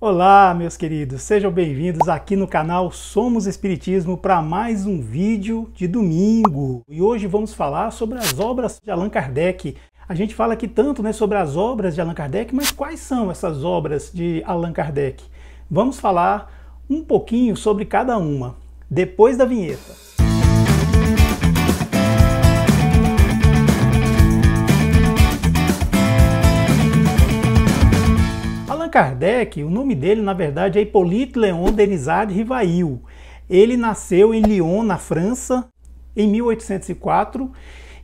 Olá, meus queridos, sejam bem-vindos aqui no canal Somos Espiritismo para mais um vídeo de domingo. E hoje vamos falar sobre as obras de Allan Kardec. A gente fala aqui tanto né, sobre as obras de Allan Kardec, mas quais são essas obras de Allan Kardec? Vamos falar um pouquinho sobre cada uma, depois da vinheta. Kardec, o nome dele na verdade é Hippolyte Léon Denisard Rivail. Ele nasceu em Lyon, na França, em 1804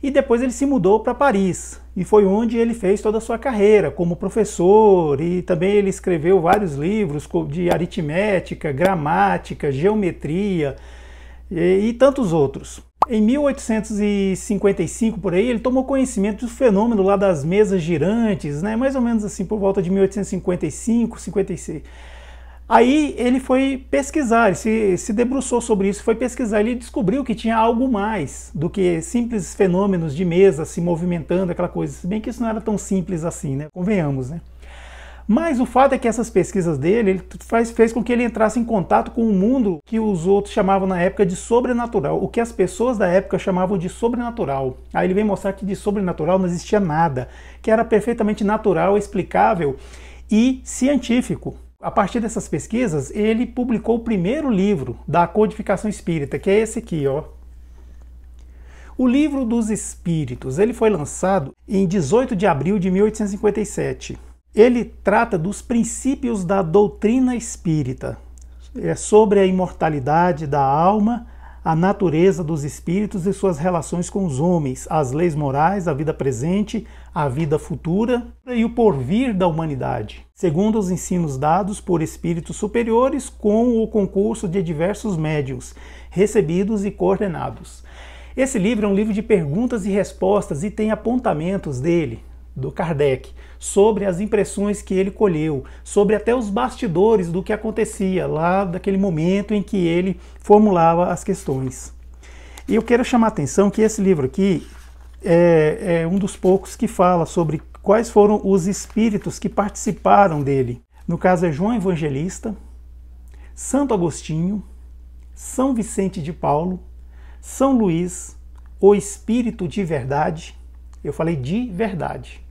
e depois ele se mudou para Paris e foi onde ele fez toda a sua carreira como professor e também ele escreveu vários livros de aritmética, gramática, geometria e, e tantos outros. Em 1855 por aí, ele tomou conhecimento do fenômeno lá das mesas girantes, né? Mais ou menos assim por volta de 1855, 56. Aí ele foi pesquisar, ele se, se debruçou sobre isso, foi pesquisar, ele descobriu que tinha algo mais do que simples fenômenos de mesa se movimentando, aquela coisa. Se bem que isso não era tão simples assim, né? Convenhamos, né? Mas o fato é que essas pesquisas dele ele faz, fez com que ele entrasse em contato com o um mundo que os outros chamavam na época de sobrenatural, o que as pessoas da época chamavam de sobrenatural. Aí ele vem mostrar que de sobrenatural não existia nada, que era perfeitamente natural, explicável e científico. A partir dessas pesquisas, ele publicou o primeiro livro da codificação espírita, que é esse aqui, ó, o Livro dos Espíritos, ele foi lançado em 18 de abril de 1857. Ele trata dos princípios da doutrina espírita, é sobre a imortalidade da alma, a natureza dos espíritos e suas relações com os homens, as leis morais, a vida presente, a vida futura e o porvir da humanidade, segundo os ensinos dados por espíritos superiores com o concurso de diversos médiuns, recebidos e coordenados. Esse livro é um livro de perguntas e respostas e tem apontamentos dele do Kardec, sobre as impressões que ele colheu, sobre até os bastidores do que acontecia lá daquele momento em que ele formulava as questões. E eu quero chamar a atenção que esse livro aqui é, é um dos poucos que fala sobre quais foram os espíritos que participaram dele. No caso é João Evangelista, Santo Agostinho, São Vicente de Paulo, São Luís, o Espírito de Verdade. Eu falei de verdade.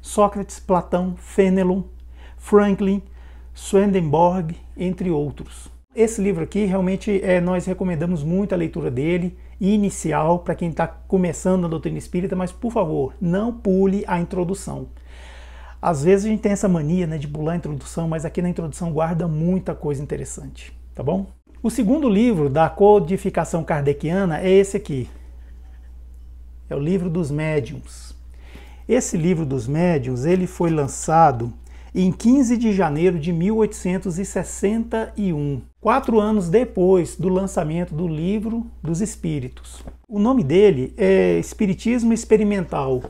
Sócrates, Platão, Fenelon, Franklin, Swedenborg, entre outros. Esse livro aqui, realmente, é, nós recomendamos muito a leitura dele, inicial, para quem está começando a doutrina espírita, mas, por favor, não pule a introdução. Às vezes a gente tem essa mania né, de pular a introdução, mas aqui na introdução guarda muita coisa interessante, tá bom? O segundo livro da codificação kardeciana é esse aqui. É o livro dos médiums. Esse livro dos médiuns, ele foi lançado em 15 de janeiro de 1861, quatro anos depois do lançamento do Livro dos Espíritos. O nome dele é Espiritismo Experimental,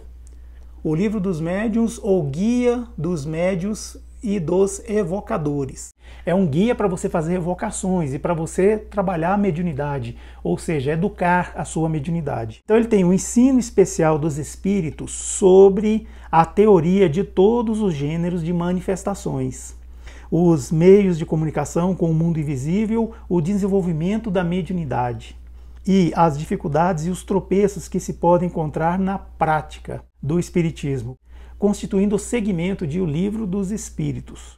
o Livro dos Médiuns ou Guia dos Médiuns e dos Evocadores. É um guia para você fazer revocações e para você trabalhar a mediunidade, ou seja, educar a sua mediunidade. Então ele tem o um ensino especial dos espíritos sobre a teoria de todos os gêneros de manifestações os meios de comunicação com o mundo invisível, o desenvolvimento da mediunidade e as dificuldades e os tropeços que se podem encontrar na prática do Espiritismo, constituindo o segmento de O Livro dos Espíritos.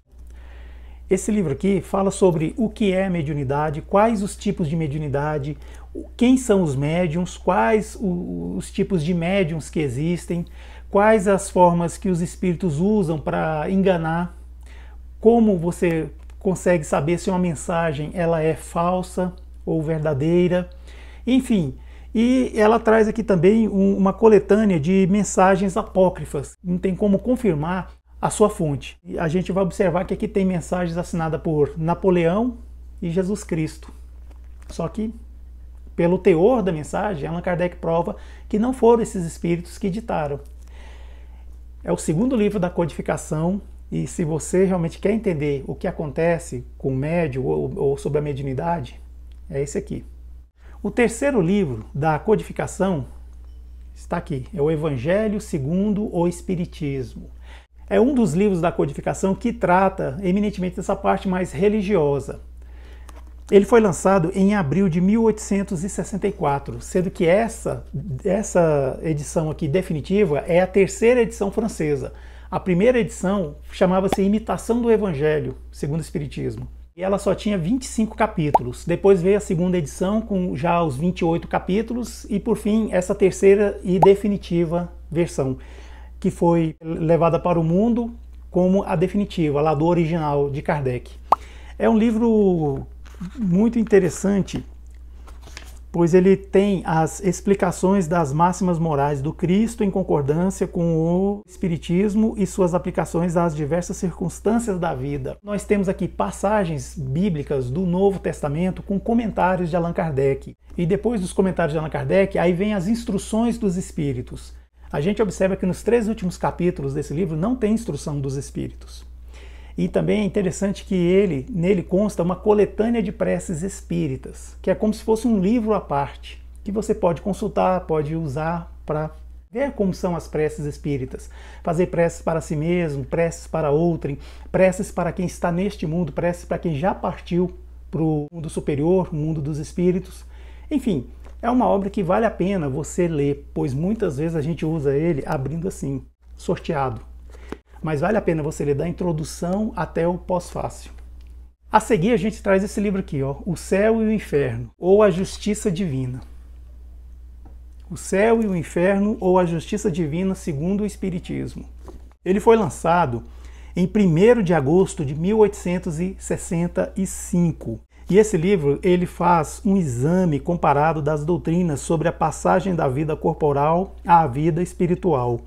Esse livro aqui fala sobre o que é mediunidade, quais os tipos de mediunidade, quem são os médiums, quais os tipos de médiums que existem, quais as formas que os espíritos usam para enganar, como você consegue saber se uma mensagem ela é falsa ou verdadeira, enfim. E ela traz aqui também uma coletânea de mensagens apócrifas. Não tem como confirmar a sua fonte. E a gente vai observar que aqui tem mensagens assinadas por Napoleão e Jesus Cristo. Só que, pelo teor da mensagem, Allan Kardec prova que não foram esses espíritos que ditaram. É o segundo livro da codificação, e se você realmente quer entender o que acontece com o médio ou, ou sobre a mediunidade, é esse aqui. O terceiro livro da codificação está aqui, é o Evangelho segundo o Espiritismo é um dos livros da codificação que trata eminentemente dessa parte mais religiosa. Ele foi lançado em abril de 1864, sendo que essa, essa edição aqui definitiva é a terceira edição francesa. A primeira edição chamava-se Imitação do Evangelho, segundo o Espiritismo. E ela só tinha 25 capítulos. Depois veio a segunda edição com já os 28 capítulos e por fim essa terceira e definitiva versão que foi levada para o mundo como a definitiva, lá do original de Kardec. É um livro muito interessante, pois ele tem as explicações das máximas morais do Cristo em concordância com o Espiritismo e suas aplicações às diversas circunstâncias da vida. Nós temos aqui passagens bíblicas do Novo Testamento com comentários de Allan Kardec. E depois dos comentários de Allan Kardec, aí vem as instruções dos Espíritos a gente observa que nos três últimos capítulos desse livro não tem instrução dos espíritos. E também é interessante que ele, nele consta uma coletânea de preces espíritas, que é como se fosse um livro à parte, que você pode consultar, pode usar para ver como são as preces espíritas. Fazer preces para si mesmo, preces para outrem, preces para quem está neste mundo, preces para quem já partiu para o mundo superior, o mundo dos espíritos. Enfim, é uma obra que vale a pena você ler, pois muitas vezes a gente usa ele abrindo assim, sorteado. Mas vale a pena você ler da introdução até o pós-fácil. A seguir a gente traz esse livro aqui, ó, O Céu e o Inferno, ou A Justiça Divina. O Céu e o Inferno ou A Justiça Divina segundo o Espiritismo. Ele foi lançado em 1 de agosto de 1865 e esse livro ele faz um exame comparado das doutrinas sobre a passagem da vida corporal à vida espiritual,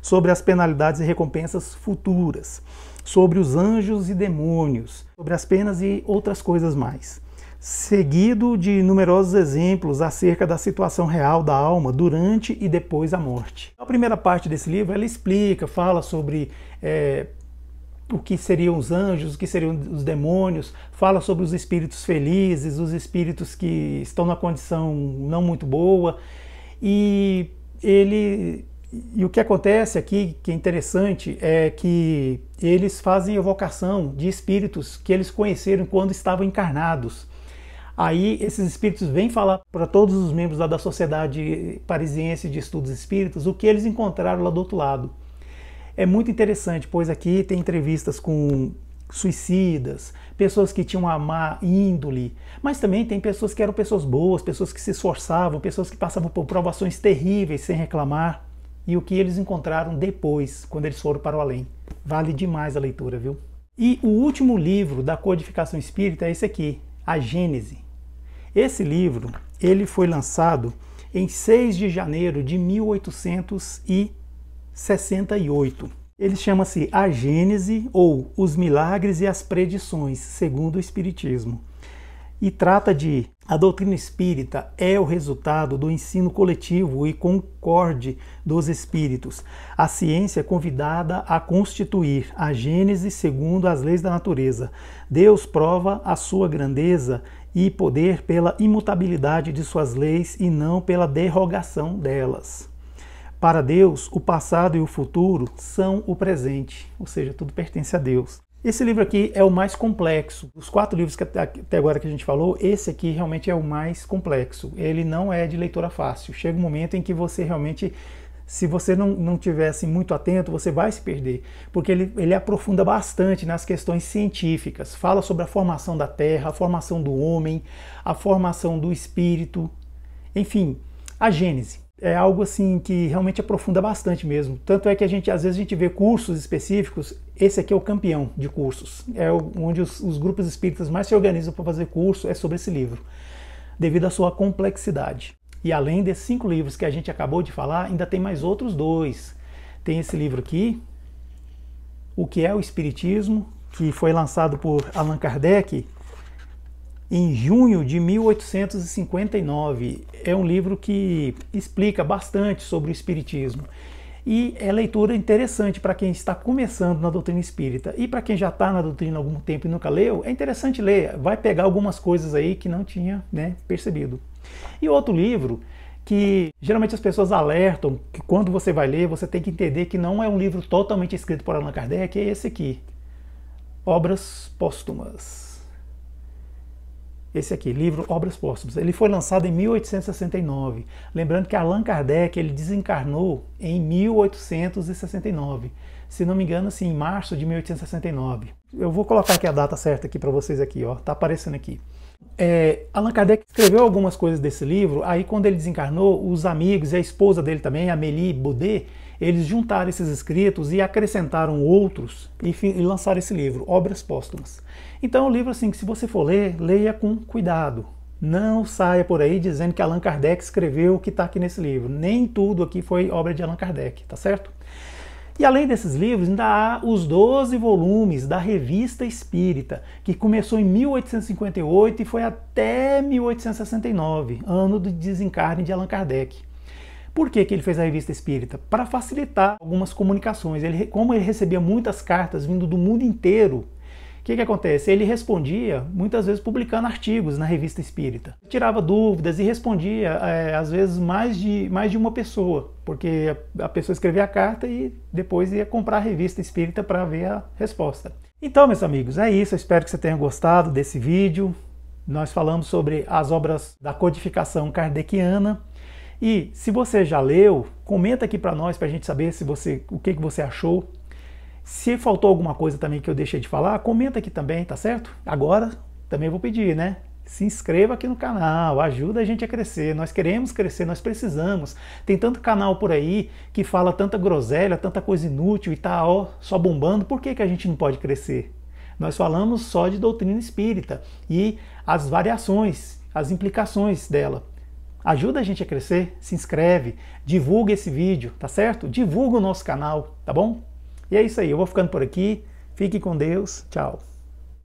sobre as penalidades e recompensas futuras, sobre os anjos e demônios, sobre as penas e outras coisas mais. Seguido de numerosos exemplos acerca da situação real da alma durante e depois da morte. A primeira parte desse livro ela explica, fala sobre é, o que seriam os anjos, o que seriam os demônios, fala sobre os espíritos felizes, os espíritos que estão na condição não muito boa. E ele e o que acontece aqui, que é interessante, é que eles fazem evocação de espíritos que eles conheceram quando estavam encarnados. Aí esses espíritos vêm falar para todos os membros da, da Sociedade Parisiense de Estudos Espíritas o que eles encontraram lá do outro lado é muito interessante, pois aqui tem entrevistas com suicidas, pessoas que tinham a má índole, mas também tem pessoas que eram pessoas boas, pessoas que se esforçavam, pessoas que passavam por provações terríveis sem reclamar e o que eles encontraram depois, quando eles foram para o além. Vale demais a leitura, viu? E o último livro da codificação espírita é esse aqui, A Gênese. Esse livro, ele foi lançado em 6 de janeiro de 1830. e 68. Ele chama-se A Gênese ou Os Milagres e as Predições, segundo o Espiritismo. E trata de a doutrina espírita é o resultado do ensino coletivo e concorde dos espíritos. A ciência é convidada a constituir a Gênese segundo as leis da natureza. Deus prova a sua grandeza e poder pela imutabilidade de suas leis e não pela derrogação delas. Para Deus, o passado e o futuro são o presente, ou seja, tudo pertence a Deus. Esse livro aqui é o mais complexo. Os quatro livros que até agora que a gente falou, esse aqui realmente é o mais complexo. Ele não é de leitura fácil. Chega um momento em que você realmente, se você não, não tivesse assim, muito atento, você vai se perder. Porque ele, ele aprofunda bastante nas questões científicas. Fala sobre a formação da Terra, a formação do homem, a formação do espírito. Enfim, a Gênese é algo assim que realmente aprofunda bastante mesmo. Tanto é que a gente às vezes a gente vê cursos específicos. Esse aqui é o campeão de cursos, é onde os, os grupos espíritas mais se organizam para fazer curso é sobre esse livro, devido à sua complexidade. E além desses cinco livros que a gente acabou de falar, ainda tem mais outros dois. Tem esse livro aqui, O que é o Espiritismo, que foi lançado por Allan Kardec em junho de 1859. É um livro que explica bastante sobre o Espiritismo. E é leitura interessante para quem está começando na doutrina espírita. E para quem já está na doutrina há algum tempo e nunca leu, é interessante ler. Vai pegar algumas coisas aí que não tinha né, percebido. E outro livro que geralmente as pessoas alertam que quando você vai ler, você tem que entender que não é um livro totalmente escrito por Allan Kardec, é esse aqui. Obras Póstumas. Esse aqui, livro Obras Póstumas. Ele foi lançado em 1869. Lembrando que Allan Kardec ele desencarnou em 1869. Se não me engano, assim, em março de 1869. Eu vou colocar aqui a data certa aqui para vocês aqui, ó. Tá aparecendo aqui. É, Allan Kardec escreveu algumas coisas desse livro. Aí quando ele desencarnou, os amigos e a esposa dele também, Amélie Boudet, eles juntaram esses escritos e acrescentaram outros e, e lançaram esse livro, Obras Póstumas. Então, é um livro assim que se você for ler, leia com cuidado. Não saia por aí dizendo que Allan Kardec escreveu o que está aqui nesse livro. Nem tudo aqui foi obra de Allan Kardec, tá certo? E além desses livros, ainda há os 12 volumes da Revista Espírita, que começou em 1858 e foi até 1869, ano do desencarne de Allan Kardec. Por que, que ele fez a revista espírita? Para facilitar algumas comunicações. Ele, como ele recebia muitas cartas vindo do mundo inteiro, o que, que acontece? Ele respondia, muitas vezes publicando artigos na revista espírita. Tirava dúvidas e respondia, é, às vezes, mais de, mais de uma pessoa, porque a, a pessoa escrevia a carta e depois ia comprar a revista espírita para ver a resposta. Então, meus amigos, é isso. Eu espero que você tenha gostado desse vídeo. Nós falamos sobre as obras da codificação kardeciana. E se você já leu, comenta aqui para nós para a gente saber se você, o que, que você achou. Se faltou alguma coisa também que eu deixei de falar, comenta aqui também, tá certo? Agora também vou pedir, né? se inscreva aqui no canal, ajuda a gente a crescer. Nós queremos crescer, nós precisamos. Tem tanto canal por aí que fala tanta groselha, tanta coisa inútil e tá ó, só bombando. Por que, que a gente não pode crescer? Nós falamos só de doutrina espírita e as variações, as implicações dela. Ajuda a gente a crescer, se inscreve, divulga esse vídeo, tá certo? Divulga o nosso canal, tá bom? E é isso aí, eu vou ficando por aqui. Fique com Deus, tchau.